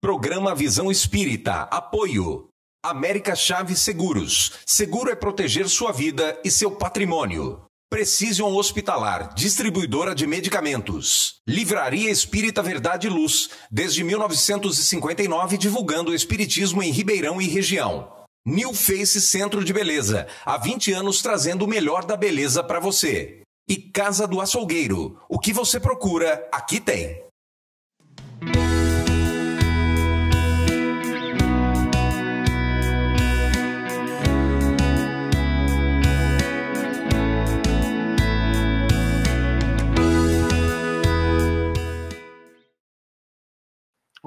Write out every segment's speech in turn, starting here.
Programa Visão Espírita. Apoio. América Chaves Seguros. Seguro é proteger sua vida e seu patrimônio. Precision Hospitalar, distribuidora de medicamentos. Livraria Espírita Verdade e Luz, desde 1959 divulgando o espiritismo em Ribeirão e região. New Face Centro de Beleza, há 20 anos trazendo o melhor da beleza para você. E Casa do Açougueiro, o que você procura, aqui tem.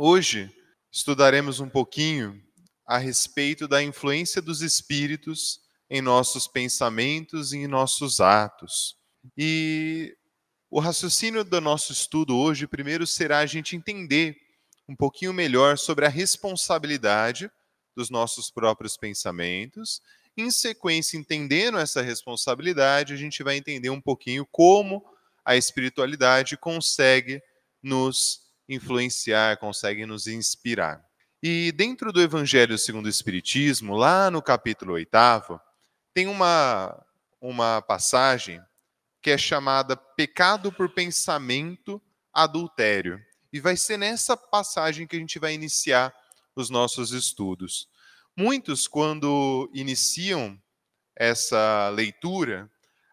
Hoje estudaremos um pouquinho a respeito da influência dos espíritos em nossos pensamentos e em nossos atos. E o raciocínio do nosso estudo hoje, primeiro, será a gente entender um pouquinho melhor sobre a responsabilidade dos nossos próprios pensamentos. Em sequência, entendendo essa responsabilidade, a gente vai entender um pouquinho como a espiritualidade consegue nos influenciar, consegue nos inspirar. E dentro do Evangelho segundo o Espiritismo, lá no capítulo 8, tem uma, uma passagem que é chamada Pecado por Pensamento Adultério. E vai ser nessa passagem que a gente vai iniciar os nossos estudos. Muitos, quando iniciam essa leitura,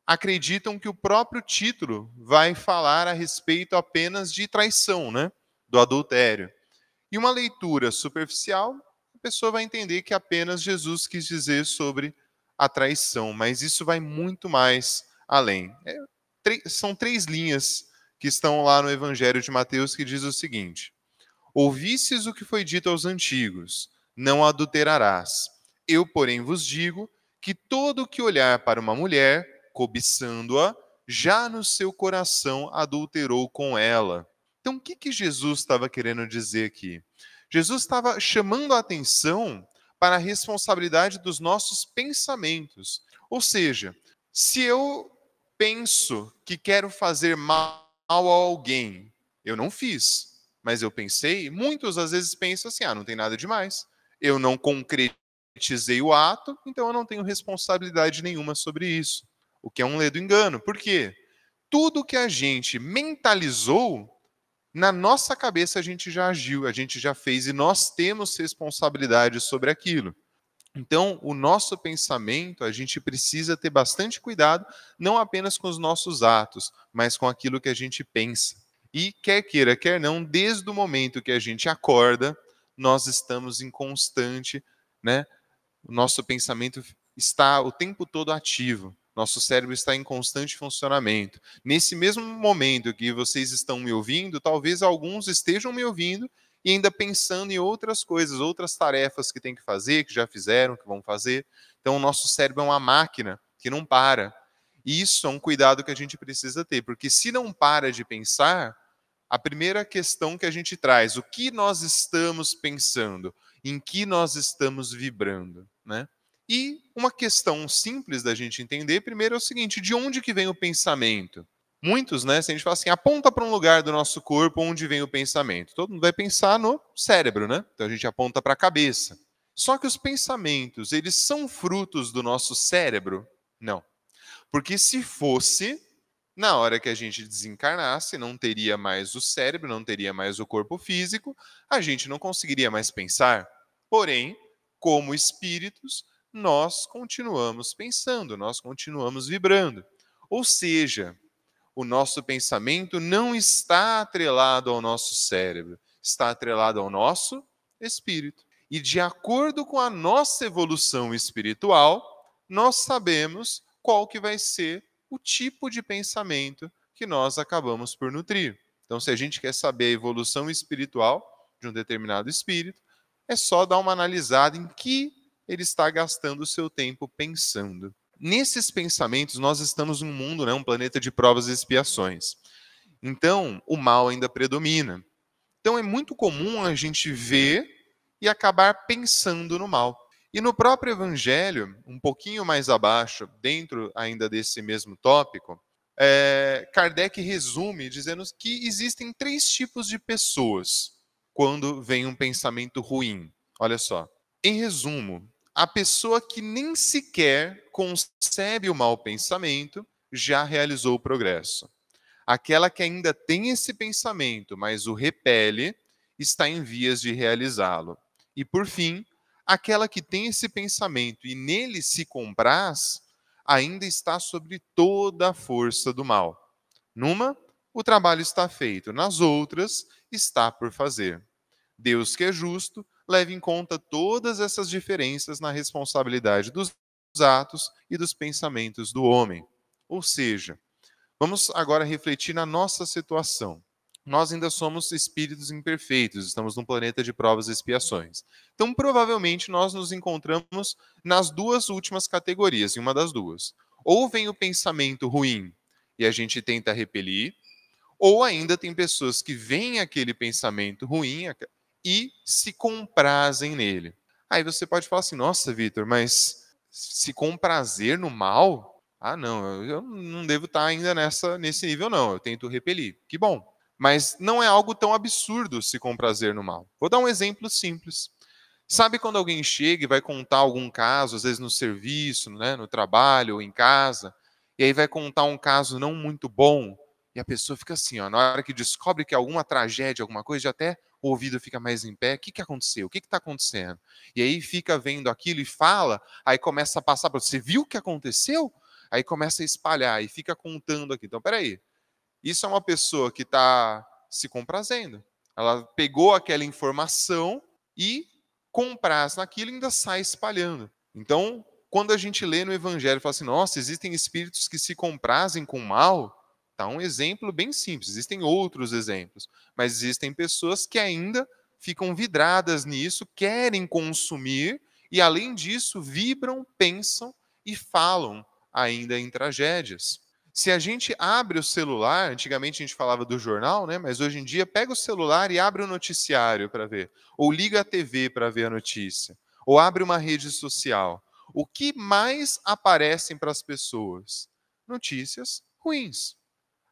acreditam que o próprio título vai falar a respeito apenas de traição, né? do adultério. E uma leitura superficial, a pessoa vai entender que apenas Jesus quis dizer sobre a traição, mas isso vai muito mais além. É, são três linhas que estão lá no Evangelho de Mateus que diz o seguinte: Ouvistes o que foi dito aos antigos, não adulterarás. Eu, porém, vos digo que todo que olhar para uma mulher, cobiçando-a, já no seu coração adulterou com ela. Então, o que, que Jesus estava querendo dizer aqui? Jesus estava chamando a atenção para a responsabilidade dos nossos pensamentos. Ou seja, se eu penso que quero fazer mal a alguém, eu não fiz, mas eu pensei, muitas às vezes pensam assim: ah, não tem nada demais, eu não concretizei o ato, então eu não tenho responsabilidade nenhuma sobre isso. O que é um ledo engano. Por quê? Tudo que a gente mentalizou na nossa cabeça a gente já agiu, a gente já fez e nós temos responsabilidade sobre aquilo. Então, o nosso pensamento, a gente precisa ter bastante cuidado, não apenas com os nossos atos, mas com aquilo que a gente pensa. E quer queira, quer não, desde o momento que a gente acorda, nós estamos em constante, né? O nosso pensamento está o tempo todo ativo. Nosso cérebro está em constante funcionamento. Nesse mesmo momento que vocês estão me ouvindo, talvez alguns estejam me ouvindo e ainda pensando em outras coisas, outras tarefas que tem que fazer, que já fizeram, que vão fazer. Então, o nosso cérebro é uma máquina que não para. E isso é um cuidado que a gente precisa ter, porque se não para de pensar, a primeira questão que a gente traz, o que nós estamos pensando, em que nós estamos vibrando, né? E uma questão simples da gente entender, primeiro, é o seguinte, de onde que vem o pensamento? Muitos, né, se a gente fala assim, aponta para um lugar do nosso corpo onde vem o pensamento. Todo mundo vai pensar no cérebro, né? Então a gente aponta para a cabeça. Só que os pensamentos, eles são frutos do nosso cérebro? Não. Porque se fosse, na hora que a gente desencarnasse, não teria mais o cérebro, não teria mais o corpo físico, a gente não conseguiria mais pensar. Porém, como espíritos, nós continuamos pensando, nós continuamos vibrando. Ou seja, o nosso pensamento não está atrelado ao nosso cérebro, está atrelado ao nosso espírito. E de acordo com a nossa evolução espiritual, nós sabemos qual que vai ser o tipo de pensamento que nós acabamos por nutrir. Então, se a gente quer saber a evolução espiritual de um determinado espírito, é só dar uma analisada em que ele está gastando o seu tempo pensando. Nesses pensamentos, nós estamos num mundo, né, um planeta de provas e expiações. Então, o mal ainda predomina. Então, é muito comum a gente ver e acabar pensando no mal. E no próprio Evangelho, um pouquinho mais abaixo, dentro ainda desse mesmo tópico, é, Kardec resume dizendo que existem três tipos de pessoas quando vem um pensamento ruim. Olha só. Em resumo, a pessoa que nem sequer concebe o mau pensamento já realizou o progresso. Aquela que ainda tem esse pensamento, mas o repele, está em vias de realizá-lo. E por fim, aquela que tem esse pensamento e nele se compraz, ainda está sobre toda a força do mal. Numa, o trabalho está feito, nas outras, está por fazer. Deus que é justo, leve em conta todas essas diferenças na responsabilidade dos atos e dos pensamentos do homem. Ou seja, vamos agora refletir na nossa situação. Nós ainda somos espíritos imperfeitos, estamos num planeta de provas e expiações. Então, provavelmente, nós nos encontramos nas duas últimas categorias, em uma das duas. Ou vem o pensamento ruim e a gente tenta repelir, ou ainda tem pessoas que veem aquele pensamento ruim, e se comprazem nele. Aí você pode falar assim: nossa, Vitor, mas se comprazer no mal? Ah, não, eu não devo estar ainda nessa, nesse nível, não. Eu tento repelir. Que bom. Mas não é algo tão absurdo se comprazer no mal. Vou dar um exemplo simples. Sabe quando alguém chega e vai contar algum caso, às vezes no serviço, né, no trabalho ou em casa, e aí vai contar um caso não muito bom, e a pessoa fica assim, ó, na hora que descobre que é alguma tragédia, alguma coisa, já até o ouvido fica mais em pé, o que, que aconteceu? O que está acontecendo? E aí fica vendo aquilo e fala, aí começa a passar para você, viu o que aconteceu? Aí começa a espalhar e fica contando aqui. Então, peraí, isso é uma pessoa que está se comprazendo. Ela pegou aquela informação e compraz naquilo e ainda sai espalhando. Então, quando a gente lê no Evangelho e fala assim, nossa, existem espíritos que se comprazem com o mal, Tá um exemplo bem simples, existem outros exemplos, mas existem pessoas que ainda ficam vidradas nisso, querem consumir e, além disso, vibram, pensam e falam ainda em tragédias. Se a gente abre o celular, antigamente a gente falava do jornal, né? Mas hoje em dia pega o celular e abre o noticiário para ver, ou liga a TV para ver a notícia, ou abre uma rede social. O que mais aparecem para as pessoas? Notícias ruins.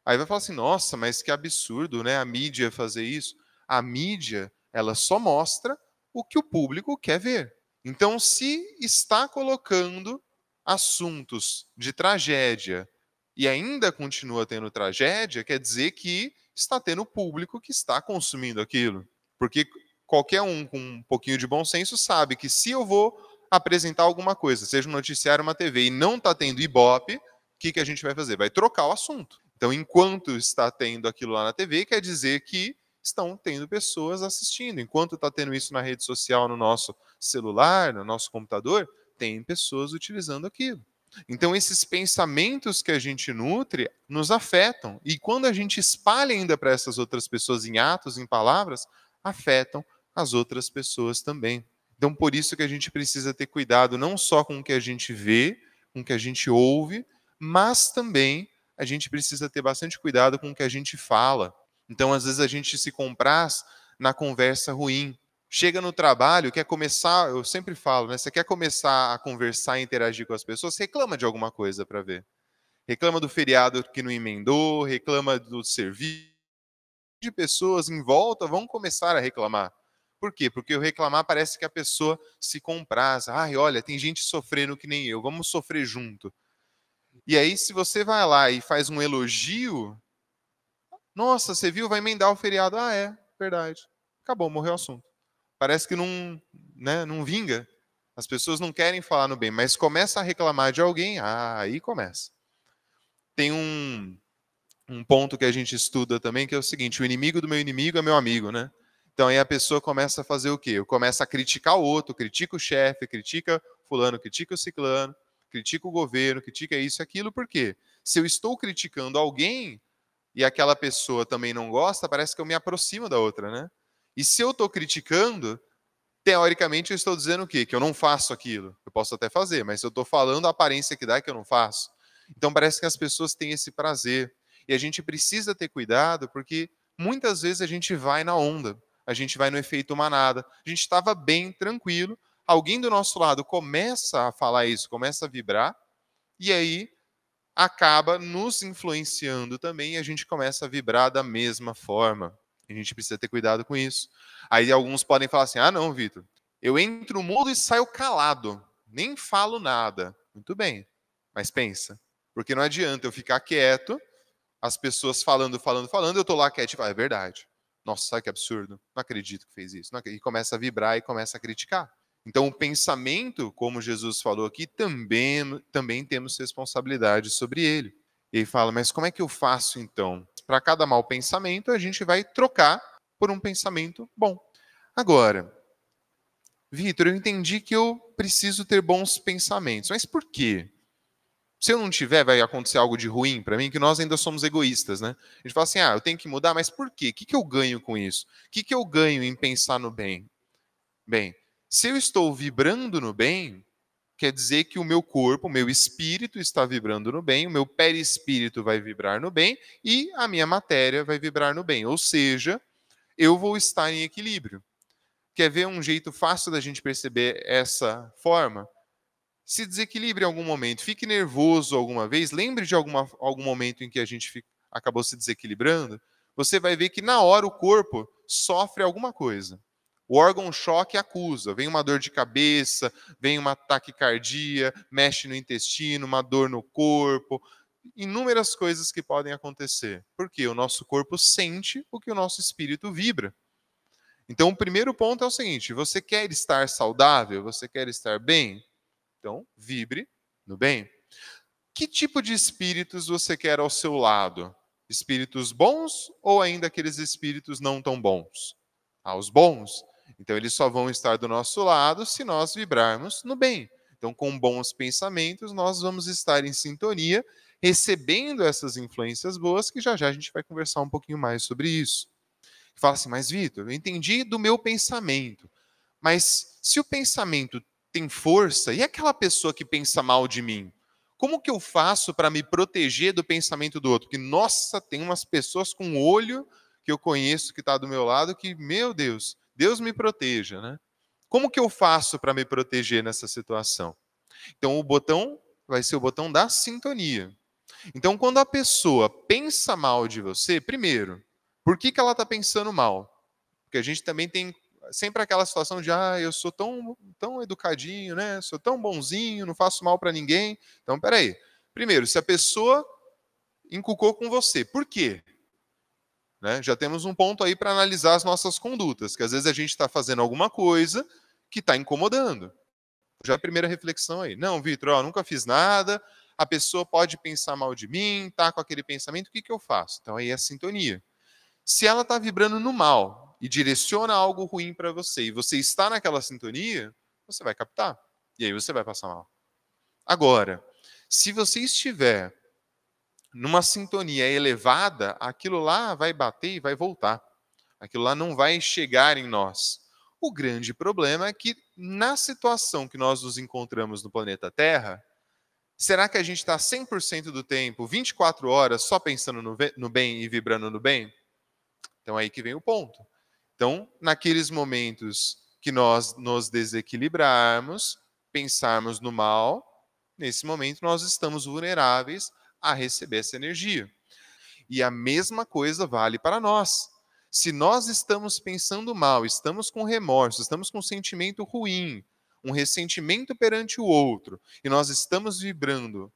Aí vai falar assim: nossa, mas que absurdo, né? A mídia fazer isso. A mídia, ela só mostra o que o público quer ver. Então, se está colocando assuntos de tragédia e ainda continua tendo tragédia, quer dizer que está tendo público que está consumindo aquilo. Porque qualquer um com um pouquinho de bom senso sabe que se eu vou apresentar alguma coisa, seja um noticiário, uma TV, e não está tendo ibope, o que, que a gente vai fazer? Vai trocar o assunto. Então, enquanto está tendo aquilo lá na TV, quer dizer que estão tendo pessoas assistindo. Enquanto está tendo isso na rede social, no nosso celular, no nosso computador, tem pessoas utilizando aquilo. Então, esses pensamentos que a gente nutre nos afetam. E quando a gente espalha ainda para essas outras pessoas em atos, em palavras, afetam as outras pessoas também. Então, por isso que a gente precisa ter cuidado não só com o que a gente vê, com o que a gente ouve, mas também a gente precisa ter bastante cuidado com o que a gente fala. Então, às vezes, a gente se compraz na conversa ruim. Chega no trabalho, quer começar, eu sempre falo, né? Você quer começar a conversar e interagir com as pessoas, reclama de alguma coisa para ver. Reclama do feriado que não emendou, reclama do serviço. De pessoas em volta vão começar a reclamar. Por quê? Porque o reclamar parece que a pessoa se compraz. Ai, olha, tem gente sofrendo que nem eu, vamos sofrer junto. E aí, se você vai lá e faz um elogio, nossa, você viu, vai emendar o feriado. Ah, é, verdade. Acabou, morreu o assunto. Parece que não, né, não vinga. As pessoas não querem falar no bem, mas começa a reclamar de alguém, ah, aí começa. Tem um, um ponto que a gente estuda também, que é o seguinte: o inimigo do meu inimigo é meu amigo, né? Então aí a pessoa começa a fazer o quê? Começa a criticar o outro, critica o chefe, critica fulano, critica o ciclano critica o governo, critica isso e aquilo, por quê? Se eu estou criticando alguém e aquela pessoa também não gosta, parece que eu me aproximo da outra, né? E se eu estou criticando, teoricamente eu estou dizendo o quê? Que eu não faço aquilo. Eu posso até fazer, mas eu estou falando a aparência que dá é que eu não faço. Então parece que as pessoas têm esse prazer. E a gente precisa ter cuidado, porque muitas vezes a gente vai na onda, a gente vai no efeito manada. A gente estava bem, tranquilo, alguém do nosso lado começa a falar isso, começa a vibrar, e aí acaba nos influenciando também e a gente começa a vibrar da mesma forma. A gente precisa ter cuidado com isso. Aí alguns podem falar assim: ah, não, Vitor, eu entro no mundo e saio calado, nem falo nada. Muito bem, mas pensa, porque não adianta eu ficar quieto, as pessoas falando, falando, falando, eu tô lá quieto e falo, é verdade. Nossa, sabe que absurdo? Não acredito que fez isso. E começa a vibrar e começa a criticar. Então, o pensamento, como Jesus falou aqui, também, também temos responsabilidade sobre ele. Ele fala, mas como é que eu faço então? Para cada mau pensamento, a gente vai trocar por um pensamento bom. Agora, Vitor, eu entendi que eu preciso ter bons pensamentos, mas por quê? Se eu não tiver, vai acontecer algo de ruim para mim, que nós ainda somos egoístas, né? A gente fala assim, ah, eu tenho que mudar, mas por quê? O que, que eu ganho com isso? O que, que eu ganho em pensar no bem? Bem, se eu estou vibrando no bem, quer dizer que o meu corpo, o meu espírito está vibrando no bem, o meu perispírito vai vibrar no bem e a minha matéria vai vibrar no bem. Ou seja, eu vou estar em equilíbrio. Quer ver um jeito fácil da gente perceber essa forma? Se desequilibre em algum momento, fique nervoso alguma vez, lembre de alguma, algum momento em que a gente fica, acabou se desequilibrando, você vai ver que na hora o corpo sofre alguma coisa. O órgão-choque acusa, vem uma dor de cabeça, vem uma taquicardia, mexe no intestino, uma dor no corpo, inúmeras coisas que podem acontecer, porque o nosso corpo sente o que o nosso espírito vibra. Então, o primeiro ponto é o seguinte: você quer estar saudável, você quer estar bem? Então, vibre no bem. Que tipo de espíritos você quer ao seu lado? Espíritos bons ou ainda aqueles espíritos não tão bons? Aos ah, bons, então, eles só vão estar do nosso lado se nós vibrarmos no bem. Então, com bons pensamentos, nós vamos estar em sintonia, recebendo essas influências boas, que já já a gente vai conversar um pouquinho mais sobre isso. Fala assim, mas Vitor, eu entendi do meu pensamento, mas se o pensamento tem força, e aquela pessoa que pensa mal de mim? Como que eu faço para me proteger do pensamento do outro? Que, nossa, tem umas pessoas com olho que eu conheço que está do meu lado que, meu Deus, Deus me proteja, né? Como que eu faço para me proteger nessa situação? Então, o botão vai ser o botão da sintonia. Então, quando a pessoa pensa mal de você, primeiro, por que, que ela está pensando mal? Porque a gente também tem sempre aquela situação de, ah, eu sou tão, tão educadinho, né? Sou tão bonzinho, não faço mal para ninguém. Então, peraí. Primeiro, se a pessoa inculcou com você, por quê? Né? Já temos um ponto aí para analisar as nossas condutas, que às vezes a gente está fazendo alguma coisa que está incomodando. Já é a primeira reflexão aí. Não, Vitor, nunca fiz nada, a pessoa pode pensar mal de mim, está com aquele pensamento, o que, que eu faço? Então aí é a sintonia. Se ela está vibrando no mal e direciona algo ruim para você e você está naquela sintonia, você vai captar. E aí você vai passar mal. Agora, se você estiver numa sintonia elevada, aquilo lá vai bater e vai voltar. Aquilo lá não vai chegar em nós. O grande problema é que, na situação que nós nos encontramos no planeta Terra, será que a gente está 100% do tempo, 24 horas, só pensando no bem e vibrando no bem? Então, é aí que vem o ponto. Então, naqueles momentos que nós nos desequilibrarmos, pensarmos no mal, nesse momento nós estamos vulneráveis a receber essa energia. E a mesma coisa vale para nós. Se nós estamos pensando mal, estamos com remorso, estamos com um sentimento ruim, um ressentimento perante o outro, e nós estamos vibrando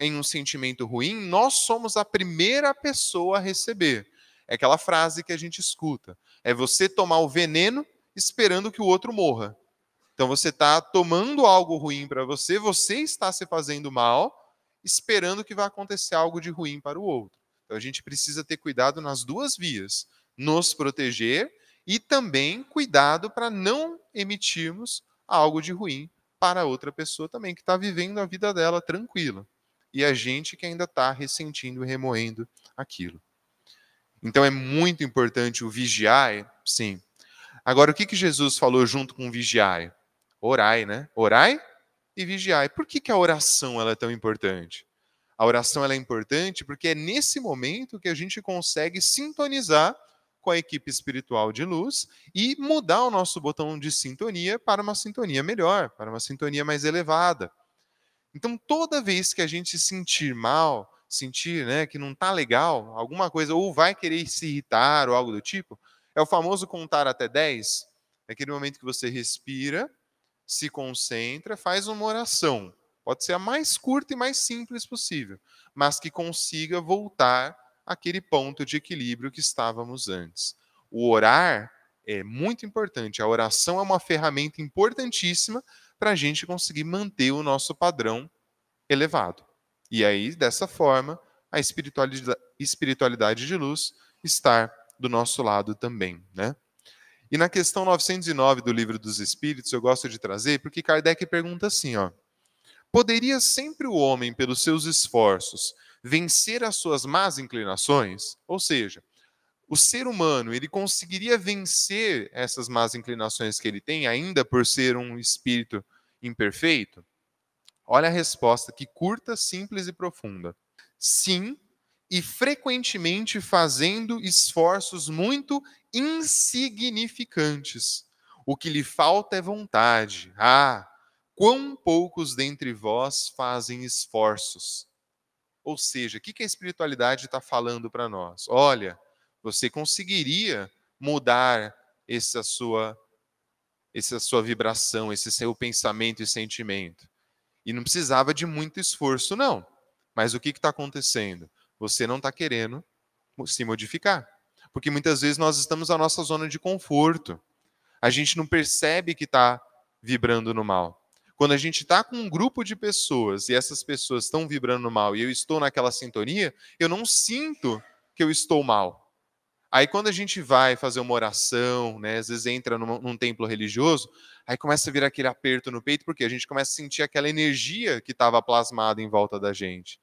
em um sentimento ruim, nós somos a primeira pessoa a receber. É aquela frase que a gente escuta. É você tomar o veneno esperando que o outro morra. Então você está tomando algo ruim para você, você está se fazendo mal, esperando que vá acontecer algo de ruim para o outro. Então a gente precisa ter cuidado nas duas vias, nos proteger e também cuidado para não emitirmos algo de ruim para outra pessoa também, que está vivendo a vida dela tranquila. E a gente que ainda está ressentindo e remoendo aquilo. Então é muito importante o vigiar, sim. Agora, o que, que Jesus falou junto com o vigiar? Orai, né? Orai e vigiai. Por que, que a oração ela é tão importante? A oração ela é importante porque é nesse momento que a gente consegue sintonizar com a equipe espiritual de luz e mudar o nosso botão de sintonia para uma sintonia melhor, para uma sintonia mais elevada. Então, toda vez que a gente sentir mal, sentir né, que não tá legal, alguma coisa, ou vai querer se irritar ou algo do tipo, é o famoso contar até 10, é aquele momento que você respira, se concentra, faz uma oração. Pode ser a mais curta e mais simples possível, mas que consiga voltar àquele ponto de equilíbrio que estávamos antes. O orar é muito importante. A oração é uma ferramenta importantíssima para a gente conseguir manter o nosso padrão elevado. E aí, dessa forma, a espiritualidade, espiritualidade de luz estar do nosso lado também, né? E na questão 909 do Livro dos Espíritos, eu gosto de trazer, porque Kardec pergunta assim, ó: Poderia sempre o homem, pelos seus esforços, vencer as suas más inclinações? Ou seja, o ser humano, ele conseguiria vencer essas más inclinações que ele tem, ainda por ser um espírito imperfeito? Olha a resposta que curta, simples e profunda. Sim, e frequentemente fazendo esforços muito insignificantes. O que lhe falta é vontade. Ah, quão poucos dentre vós fazem esforços. Ou seja, o que a espiritualidade está falando para nós? Olha, você conseguiria mudar essa sua, essa sua vibração, esse seu pensamento e sentimento. E não precisava de muito esforço, não. Mas o que está acontecendo? Você não está querendo se modificar. Porque muitas vezes nós estamos na nossa zona de conforto. A gente não percebe que está vibrando no mal. Quando a gente está com um grupo de pessoas e essas pessoas estão vibrando no mal e eu estou naquela sintonia, eu não sinto que eu estou mal. Aí quando a gente vai fazer uma oração, né, às vezes entra num, num, templo religioso, aí começa a vir aquele aperto no peito, porque a gente começa a sentir aquela energia que estava plasmada em volta da gente.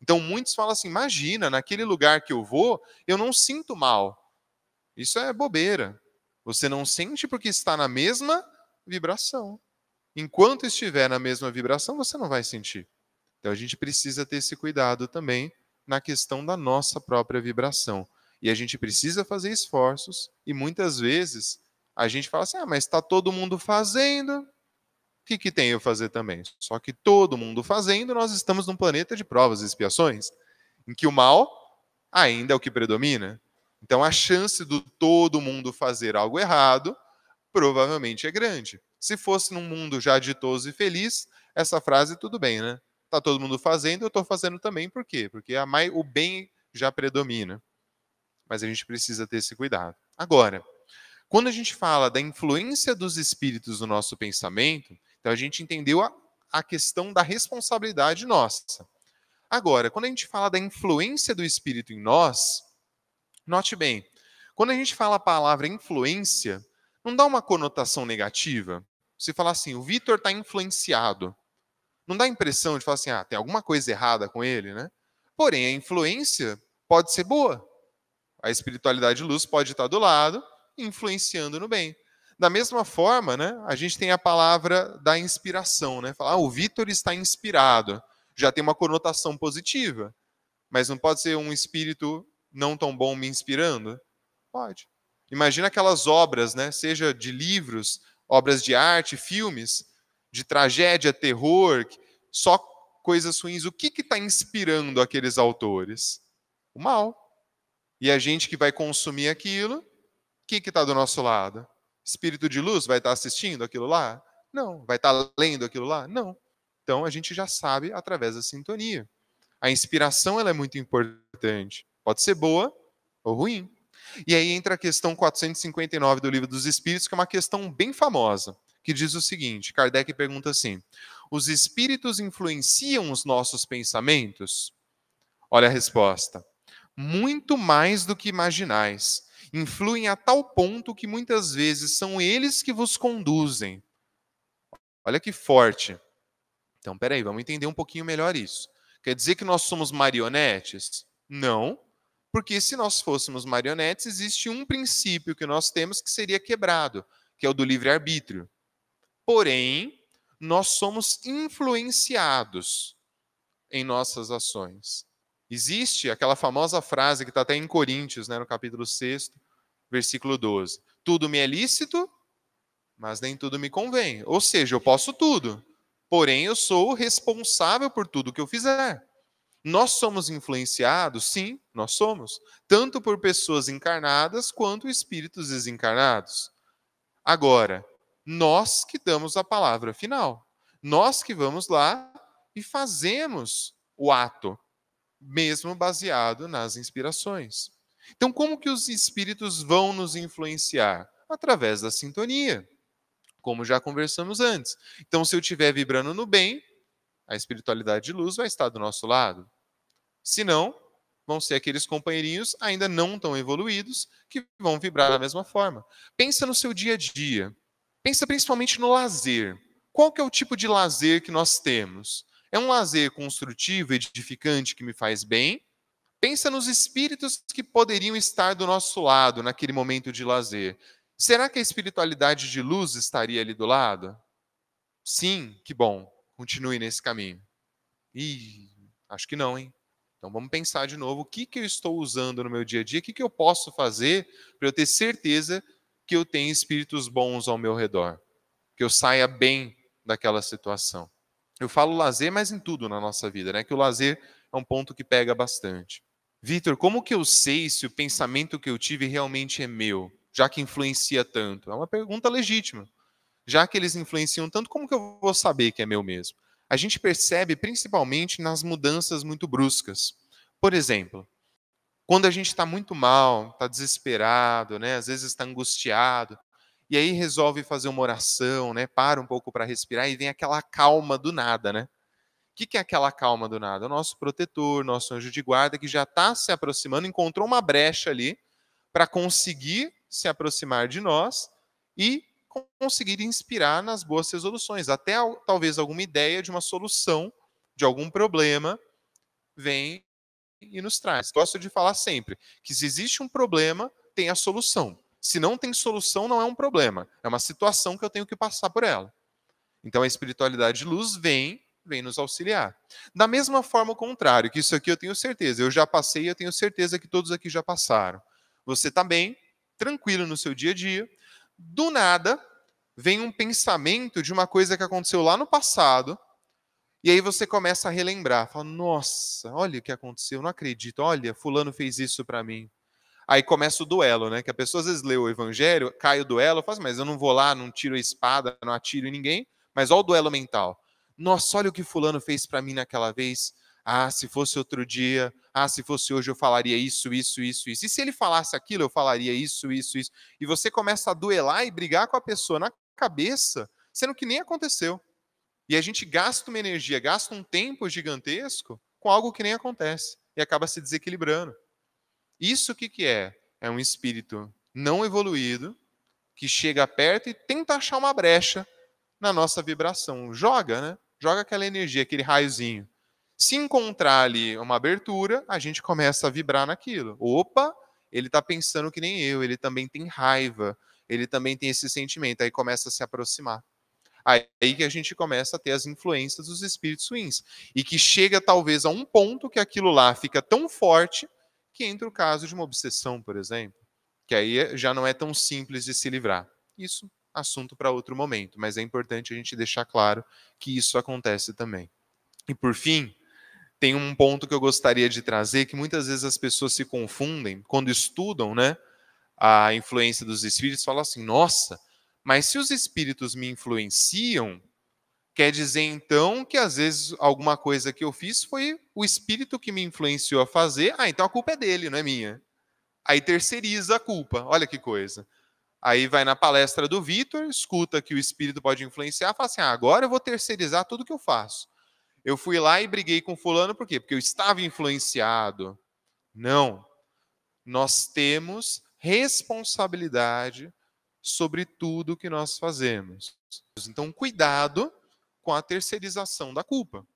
Então muitos falam assim: imagina, naquele lugar que eu vou, eu não sinto mal. Isso é bobeira. Você não sente porque está na mesma vibração. Enquanto estiver na mesma vibração, você não vai sentir. Então a gente precisa ter esse cuidado também na questão da nossa própria vibração. E a gente precisa fazer esforços, e muitas vezes a gente fala assim: ah, mas está todo mundo fazendo, que, que tem eu fazer também? Só que todo mundo fazendo, nós estamos num planeta de provas e expiações, em que o mal ainda é o que predomina. Então a chance do todo mundo fazer algo errado provavelmente é grande. Se fosse num mundo já ditoso e feliz, essa frase tudo bem, né? Tá todo mundo fazendo, eu estou fazendo também, por quê? Porque a mais, o bem já predomina. Mas a gente precisa ter esse cuidado. Agora, quando a gente fala da influência dos espíritos no nosso pensamento, então a gente entendeu a, a questão da responsabilidade nossa. Agora, quando a gente fala da influência do Espírito em nós, note bem, quando a gente fala a palavra influência, não dá uma conotação negativa? Você falar assim, o Vitor está influenciado. Não dá a impressão de falar assim, ah, tem alguma coisa errada com ele, né? Porém, a influência pode ser boa. A espiritualidade de luz pode estar do lado, influenciando no bem. Da mesma forma, né, a gente tem a palavra da inspiração, né? Falar, ah, o Vitor está inspirado. Já tem uma conotação positiva. Mas não pode ser um espírito não tão bom me inspirando? Pode. Imagina aquelas obras, né, seja de livros, obras de arte, filmes, de tragédia, terror, só coisas ruins. O que está inspirando aqueles autores? O mal. E a gente que vai consumir aquilo, o que está do nosso lado? Espírito de luz vai estar tá assistindo aquilo lá? Não. Vai estar tá lendo aquilo lá? Não. Então a gente já sabe através da sintonia. A inspiração ela é muito importante. Pode ser boa ou ruim. E aí entra a questão 459 do Livro dos Espíritos, que é uma questão bem famosa, que diz o seguinte: Kardec pergunta assim: Os espíritos influenciam os nossos pensamentos? Olha a resposta. Muito mais do que imaginais influem a tal ponto que muitas vezes são eles que vos conduzem. Olha que forte. Então, peraí, vamos entender um pouquinho melhor isso. Quer dizer que nós somos marionetes? Não, porque se nós fôssemos marionetes, existe um princípio que nós temos que seria quebrado, que é o do livre-arbítrio. Porém, nós somos influenciados em nossas ações. Existe aquela famosa frase que está até em Coríntios, né, no capítulo 6, versículo 12. Tudo me é lícito, mas nem tudo me convém. Ou seja, eu posso tudo, porém eu sou responsável por tudo que eu fizer. Nós somos influenciados, sim, nós somos, tanto por pessoas encarnadas quanto espíritos desencarnados. Agora, nós que damos a palavra final, nós que vamos lá e fazemos o ato, mesmo baseado nas inspirações. Então, como que os espíritos vão nos influenciar? Através da sintonia, como já conversamos antes. Então, se eu estiver vibrando no bem, a espiritualidade de luz vai estar do nosso lado. Se não, vão ser aqueles companheirinhos ainda não tão evoluídos que vão vibrar da mesma forma. Pensa no seu dia a dia. Pensa principalmente no lazer. Qual que é o tipo de lazer que nós temos? É um lazer construtivo, edificante, que me faz bem. Pensa nos espíritos que poderiam estar do nosso lado naquele momento de lazer. Será que a espiritualidade de luz estaria ali do lado? Sim, que bom. Continue nesse caminho. Ih, acho que não, hein? Então vamos pensar de novo o que, que eu estou usando no meu dia a dia, o que, que eu posso fazer para eu ter certeza que eu tenho espíritos bons ao meu redor, que eu saia bem daquela situação. Eu falo lazer, mas em tudo na nossa vida, né? Que o lazer é um ponto que pega bastante. Vitor, como que eu sei se o pensamento que eu tive realmente é meu, já que influencia tanto? É uma pergunta legítima. Já que eles influenciam tanto, como que eu vou saber que é meu mesmo? A gente percebe principalmente nas mudanças muito bruscas. Por exemplo, quando a gente está muito mal, está desesperado, né? às vezes está angustiado, e aí resolve fazer uma oração, né? Para um pouco para respirar e vem aquela calma do nada, né? O que, que é aquela calma do nada? O nosso protetor, nosso anjo de guarda, que já está se aproximando, encontrou uma brecha ali para conseguir se aproximar de nós e conseguir inspirar nas boas resoluções. Até talvez alguma ideia de uma solução de algum problema vem e nos traz. Gosto de falar sempre que se existe um problema, tem a solução. Se não tem solução, não é um problema. É uma situação que eu tenho que passar por ela. Então a espiritualidade de luz vem, vem nos auxiliar. Da mesma forma, o contrário, que isso aqui eu tenho certeza. Eu já passei, eu tenho certeza que todos aqui já passaram. Você está bem, tranquilo no seu dia a dia. Do nada, vem um pensamento de uma coisa que aconteceu lá no passado, e aí você começa a relembrar, fala: "Nossa, olha o que aconteceu, não acredito. Olha, fulano fez isso para mim. Aí começa o duelo, né? Que a pessoa às vezes lê o evangelho, cai o duelo, faz, assim, mas eu não vou lá, não tiro a espada, não atiro em ninguém, mas olha o duelo mental. Nossa, olha o que fulano fez para mim naquela vez. Ah, se fosse outro dia, ah, se fosse hoje eu falaria isso, isso, isso, isso. E se ele falasse aquilo, eu falaria isso, isso, isso. E você começa a duelar e brigar com a pessoa na cabeça, sendo que nem aconteceu. E a gente gasta uma energia, gasta um tempo gigantesco com algo que nem acontece e acaba se desequilibrando. Isso o que, que é? É um espírito não evoluído que chega perto e tenta achar uma brecha na nossa vibração. Joga, né? Joga aquela energia, aquele raiozinho. Se encontrar ali uma abertura, a gente começa a vibrar naquilo. Opa, ele está pensando que nem eu, ele também tem raiva, ele também tem esse sentimento, aí começa a se aproximar. Aí que a gente começa a ter as influências dos espíritos ruins. E que chega talvez a um ponto que aquilo lá fica tão forte que entra o caso de uma obsessão, por exemplo, que aí é, já não é tão simples de se livrar. Isso, assunto para outro momento, mas é importante a gente deixar claro que isso acontece também. E por fim, tem um ponto que eu gostaria de trazer que muitas vezes as pessoas se confundem quando estudam, né, a influência dos espíritos, falam assim: "Nossa, mas se os espíritos me influenciam, Quer dizer, então, que às vezes alguma coisa que eu fiz foi o espírito que me influenciou a fazer. Ah, então a culpa é dele, não é minha. Aí terceiriza a culpa. Olha que coisa. Aí vai na palestra do Vitor, escuta que o espírito pode influenciar, fala assim: ah, agora eu vou terceirizar tudo que eu faço. Eu fui lá e briguei com fulano, por quê? Porque eu estava influenciado. Não. Nós temos responsabilidade sobre tudo que nós fazemos. Então, cuidado com a terceirização da culpa.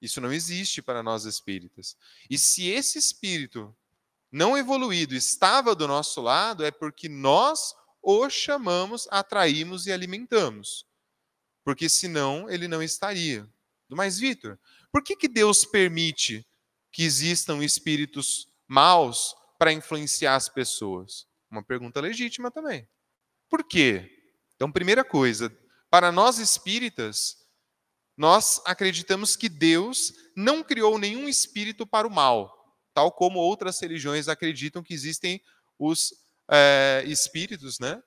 Isso não existe para nós espíritas. E se esse espírito não evoluído estava do nosso lado, é porque nós o chamamos, atraímos e alimentamos. Porque senão ele não estaria. Mas, Vitor, por que, que Deus permite que existam espíritos maus para influenciar as pessoas? Uma pergunta legítima também. Por quê? Então, primeira coisa, para nós espíritas, nós acreditamos que Deus não criou nenhum espírito para o mal, tal como outras religiões acreditam que existem os é, espíritos, né?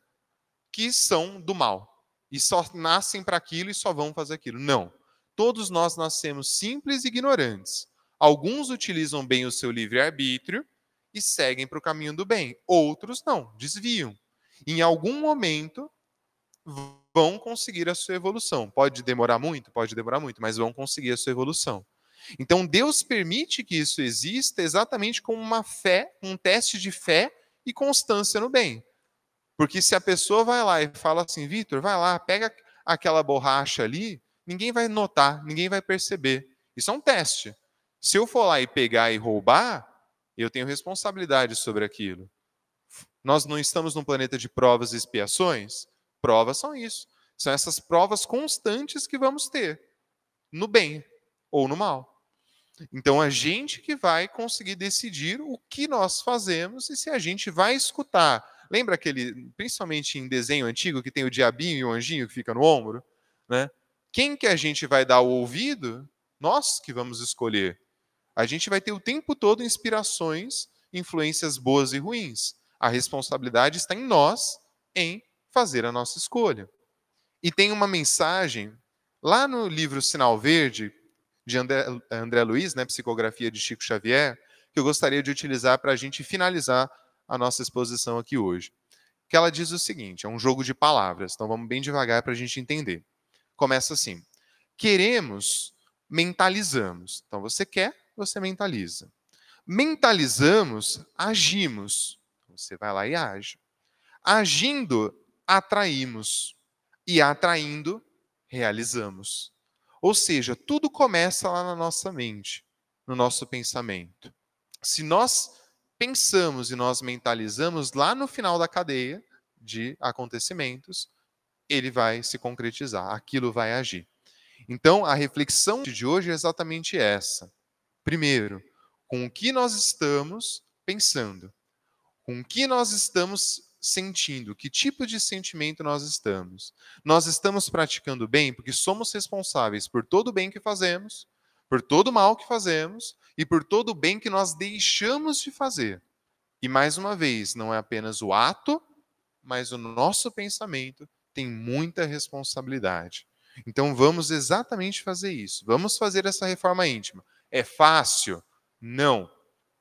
Que são do mal e só nascem para aquilo e só vão fazer aquilo. Não. Todos nós nascemos simples e ignorantes. Alguns utilizam bem o seu livre-arbítrio e seguem para o caminho do bem, outros não, desviam. Em algum momento, vão conseguir a sua evolução. Pode demorar muito, pode demorar muito, mas vão conseguir a sua evolução. Então Deus permite que isso exista exatamente com uma fé, um teste de fé e constância no bem. Porque se a pessoa vai lá e fala assim, Vitor, vai lá, pega aquela borracha ali, ninguém vai notar, ninguém vai perceber. Isso é um teste. Se eu for lá e pegar e roubar, eu tenho responsabilidade sobre aquilo. Nós não estamos num planeta de provas e expiações? Provas são isso. São essas provas constantes que vamos ter no bem ou no mal. Então a gente que vai conseguir decidir o que nós fazemos e se a gente vai escutar. Lembra aquele, principalmente em desenho antigo, que tem o diabinho e o anjinho que fica no ombro? Né? Quem que a gente vai dar o ouvido? Nós que vamos escolher. A gente vai ter o tempo todo inspirações, influências boas e ruins. A responsabilidade está em nós, em fazer a nossa escolha. E tem uma mensagem lá no livro Sinal Verde, de André, André Luiz, né, Psicografia de Chico Xavier, que eu gostaria de utilizar para a gente finalizar a nossa exposição aqui hoje. Que ela diz o seguinte: é um jogo de palavras, então vamos bem devagar para a gente entender. Começa assim: queremos, mentalizamos. Então você quer, você mentaliza. Mentalizamos, agimos. Então você vai lá e age. Agindo, atraímos, e atraindo, realizamos. Ou seja, tudo começa lá na nossa mente, no nosso pensamento. Se nós pensamos e nós mentalizamos lá no final da cadeia de acontecimentos, ele vai se concretizar, aquilo vai agir. Então, a reflexão de hoje é exatamente essa. Primeiro, com o que nós estamos pensando, com o que nós estamos sentindo? Que tipo de sentimento nós estamos? Nós estamos praticando bem porque somos responsáveis por todo o bem que fazemos, por todo o mal que fazemos e por todo o bem que nós deixamos de fazer. E mais uma vez, não é apenas o ato, mas o nosso pensamento tem muita responsabilidade. Então vamos exatamente fazer isso. Vamos fazer essa reforma íntima. É fácil? Não,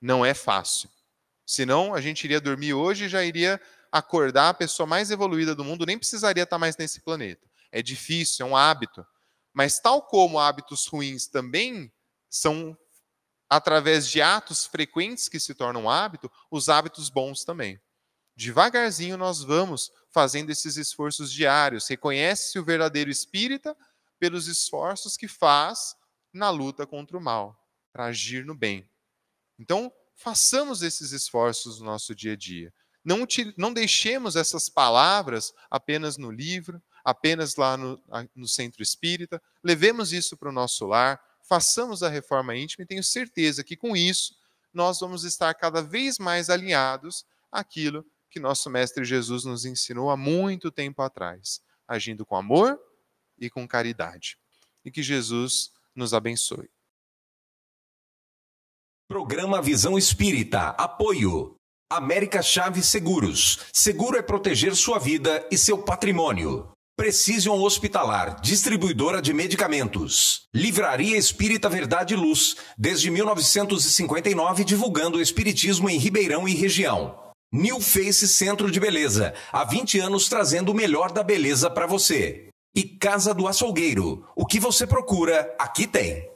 não é fácil. Senão a gente iria dormir hoje e já iria acordar, a pessoa mais evoluída do mundo nem precisaria estar tá mais nesse planeta. É difícil, é um hábito. Mas, tal como hábitos ruins também são através de atos frequentes que se tornam hábito, os hábitos bons também. Devagarzinho nós vamos fazendo esses esforços diários. Reconhece-se o verdadeiro espírita pelos esforços que faz na luta contra o mal, para agir no bem. Então, façamos esses esforços no nosso dia a dia. Não, te, não deixemos essas palavras apenas no livro, apenas lá no, no centro espírita. Levemos isso para o nosso lar, façamos a reforma íntima e tenho certeza que com isso nós vamos estar cada vez mais alinhados àquilo que nosso Mestre Jesus nos ensinou há muito tempo atrás, agindo com amor e com caridade. E que Jesus nos abençoe. Programa Visão Espírita. Apoio. América Chaves Seguros. Seguro é proteger sua vida e seu patrimônio. Precision Hospitalar, distribuidora de medicamentos. Livraria Espírita Verdade e Luz, desde 1959 divulgando o espiritismo em Ribeirão e região. New Face Centro de Beleza, há 20 anos trazendo o melhor da beleza para você. E Casa do Açougueiro, o que você procura, aqui tem.